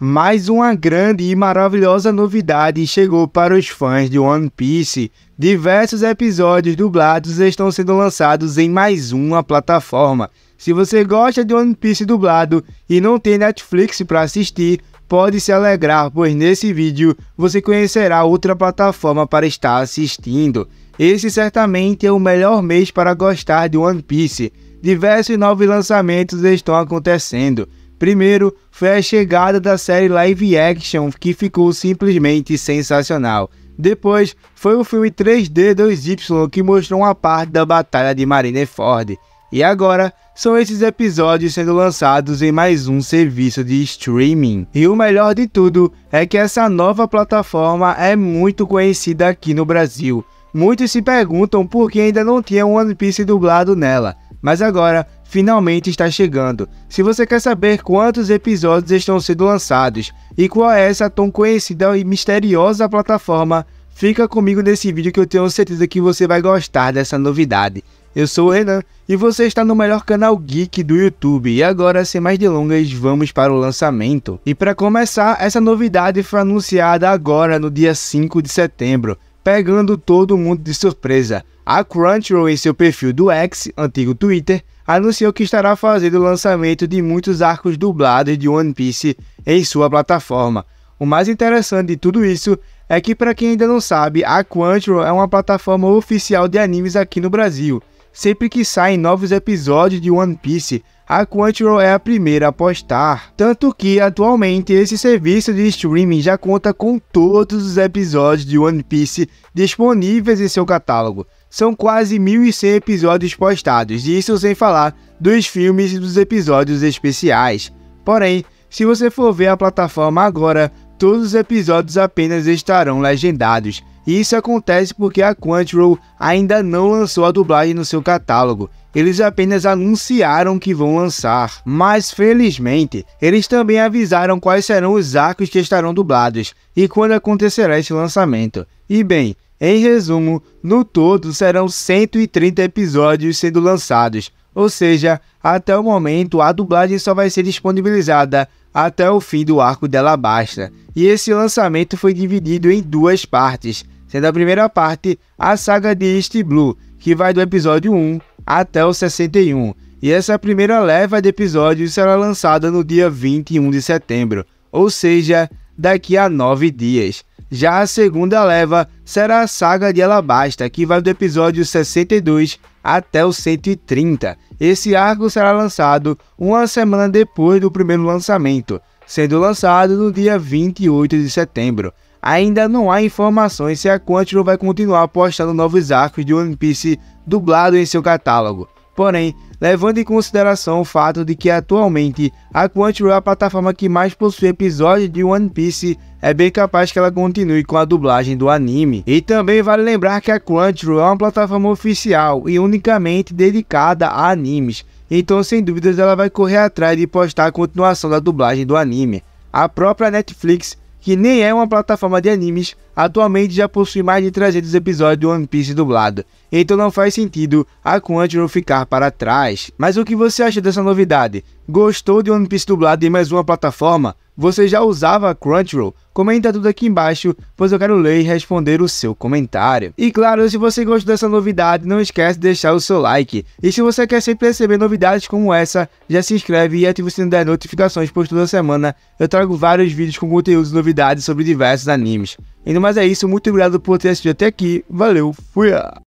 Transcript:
Mais uma grande e maravilhosa novidade chegou para os fãs de One Piece. Diversos episódios dublados estão sendo lançados em mais uma plataforma. Se você gosta de One Piece dublado e não tem Netflix para assistir, pode se alegrar, pois nesse vídeo você conhecerá outra plataforma para estar assistindo. Esse certamente é o melhor mês para gostar de One Piece. Diversos novos lançamentos estão acontecendo Primeiro foi a chegada da série live action, que ficou simplesmente sensacional. Depois foi o filme 3D 2Y, que mostrou uma parte da Batalha de Marineford. E agora são esses episódios sendo lançados em mais um serviço de streaming. E o melhor de tudo é que essa nova plataforma é muito conhecida aqui no Brasil. Muitos se perguntam por que ainda não tinha One Piece dublado nela mas agora finalmente está chegando. Se você quer saber quantos episódios estão sendo lançados e qual é essa tão conhecida e misteriosa plataforma, fica comigo nesse vídeo que eu tenho certeza que você vai gostar dessa novidade. Eu sou o Renan e você está no melhor canal geek do YouTube. E agora, sem mais delongas, vamos para o lançamento. E para começar, essa novidade foi anunciada agora no dia 5 de setembro pegando todo mundo de surpresa. A Crunchyroll, em seu perfil do X, antigo Twitter, anunciou que estará fazendo o lançamento de muitos arcos dublados de One Piece em sua plataforma. O mais interessante de tudo isso é que, para quem ainda não sabe, a Crunchyroll é uma plataforma oficial de animes aqui no Brasil sempre que saem novos episódios de One Piece, a Crunchyroll é a primeira a postar. Tanto que, atualmente, esse serviço de streaming já conta com todos os episódios de One Piece disponíveis em seu catálogo. São quase 1.100 episódios postados, isso sem falar dos filmes e dos episódios especiais. Porém, se você for ver a plataforma agora, todos os episódios apenas estarão legendados e isso acontece porque a Crunchyroll ainda não lançou a dublagem no seu catálogo. Eles apenas anunciaram que vão lançar, mas felizmente eles também avisaram quais serão os arcos que estarão dublados e quando acontecerá esse lançamento. E bem, em resumo, no todo serão 130 episódios sendo lançados, ou seja, até o momento a dublagem só vai ser disponibilizada até o fim do arco dela basta. E esse lançamento foi dividido em duas partes sendo a primeira parte a saga de East Blue, que vai do episódio 1 até o 61. E essa primeira leva de episódios será lançada no dia 21 de setembro, ou seja, daqui a 9 dias. Já a segunda leva será a saga de Alabasta, que vai do episódio 62 até o 130. Esse arco será lançado uma semana depois do primeiro lançamento, sendo lançado no dia 28 de setembro. Ainda não há informações se a Quantum vai continuar postando novos arcos de One Piece dublado em seu catálogo. Porém, levando em consideração o fato de que atualmente a Crunchyroll é a plataforma que mais possui episódios de One Piece, é bem capaz que ela continue com a dublagem do anime. E também vale lembrar que a Crunchyroll é uma plataforma oficial e unicamente dedicada a animes, então sem dúvidas ela vai correr atrás de postar a continuação da dublagem do anime. A própria Netflix que nem é uma plataforma de animes, atualmente já possui mais de 300 episódios do One Piece dublado, então não faz sentido a Crunchyroll ficar para trás. Mas o que você acha dessa novidade? Gostou de One Piece dublado em mais uma plataforma? Você já usava a Crunchyroll? Comenta tudo aqui embaixo, pois eu quero ler e responder o seu comentário. E claro, se você gostou dessa novidade, não esquece de deixar o seu like. E se você quer sempre receber novidades como essa, já se inscreve e ativa o sininho das notificações, pois toda semana eu trago vários vídeos com conteúdos e novidades sobre diversos animes. Ainda mais é isso, muito obrigado por ter assistido até aqui. Valeu, fui!